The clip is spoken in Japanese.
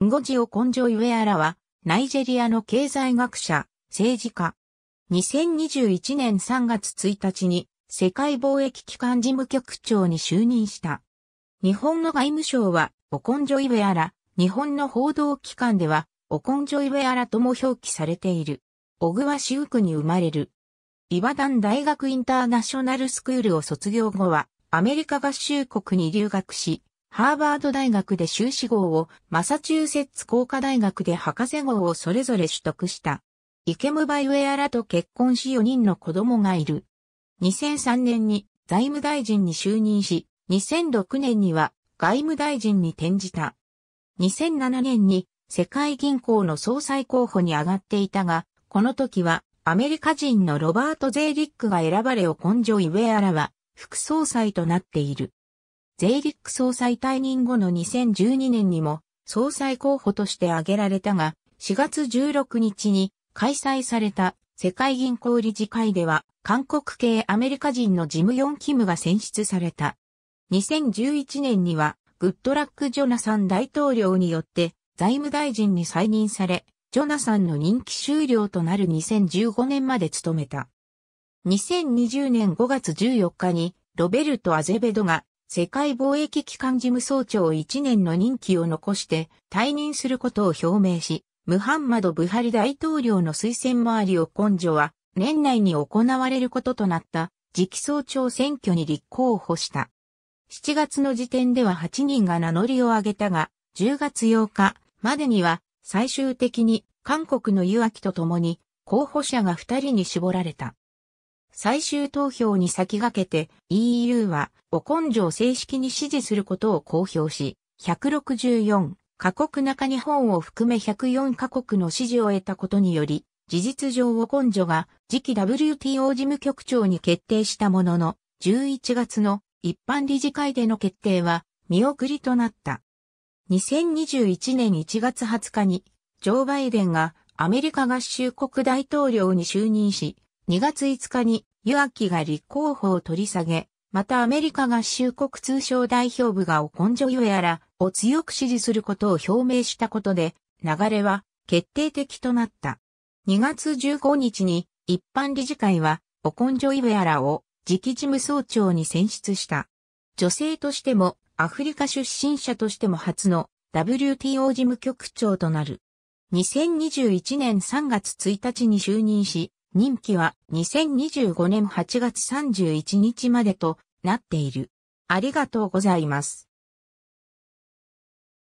ンゴジオ・コンジョイ・ウェアラは、ナイジェリアの経済学者、政治家。2021年3月1日に、世界貿易機関事務局長に就任した。日本の外務省は、オコンジョイ・ウェアラ、日本の報道機関では、オコンジョイ・ウェアラとも表記されている。オグワシウクに生まれる。イバダン大学インターナショナルスクールを卒業後は、アメリカ合衆国に留学し、ハーバード大学で修士号を、マサチューセッツ工科大学で博士号をそれぞれ取得した。イケムバイウェアラと結婚し4人の子供がいる。2003年に財務大臣に就任し、2006年には外務大臣に転じた。2007年に世界銀行の総裁候補に上がっていたが、この時はアメリカ人のロバート・ゼーリックが選ばれオコンジョイ・ウェアラは副総裁となっている。税ク総裁退任後の2012年にも総裁候補として挙げられたが、4月16日に開催された世界銀行理事会では、韓国系アメリカ人のジム・ヨン・キムが選出された。2011年には、グッドラック・ジョナサン大統領によって財務大臣に再任され、ジョナサンの任期終了となる2015年まで務めた。2020年5月14日にロベルト・アゼベドが世界貿易機関事務総長1年の任期を残して退任することを表明し、ムハンマド・ブハリ大統領の推薦周りを根性は年内に行われることとなった次期総長選挙に立候補した。7月の時点では8人が名乗りを上げたが、10月8日までには最終的に韓国の湯秋と共に候補者が2人に絞られた。最終投票に先駆けて EU はオコンジョを正式に支持することを公表し、164カ国中日本を含め104カ国の支持を得たことにより、事実上オコンジョが次期 WTO 事務局長に決定したものの、11月の一般理事会での決定は見送りとなった。2021年1月20日に、ジョー・バイデンがアメリカ合衆国大統領に就任し、2月5日にユアキが立候補を取り下げ、またアメリカ合衆国通商代表部がオコンジョユエラを強く支持することを表明したことで、流れは決定的となった。2月15日に一般理事会はオコンジョイウェアラを次期事務総長に選出した。女性としてもアフリカ出身者としても初の WTO 事務局長となる。2021年3月1日に就任し、任期は2025年8月31日までとなっている。ありがとうございます。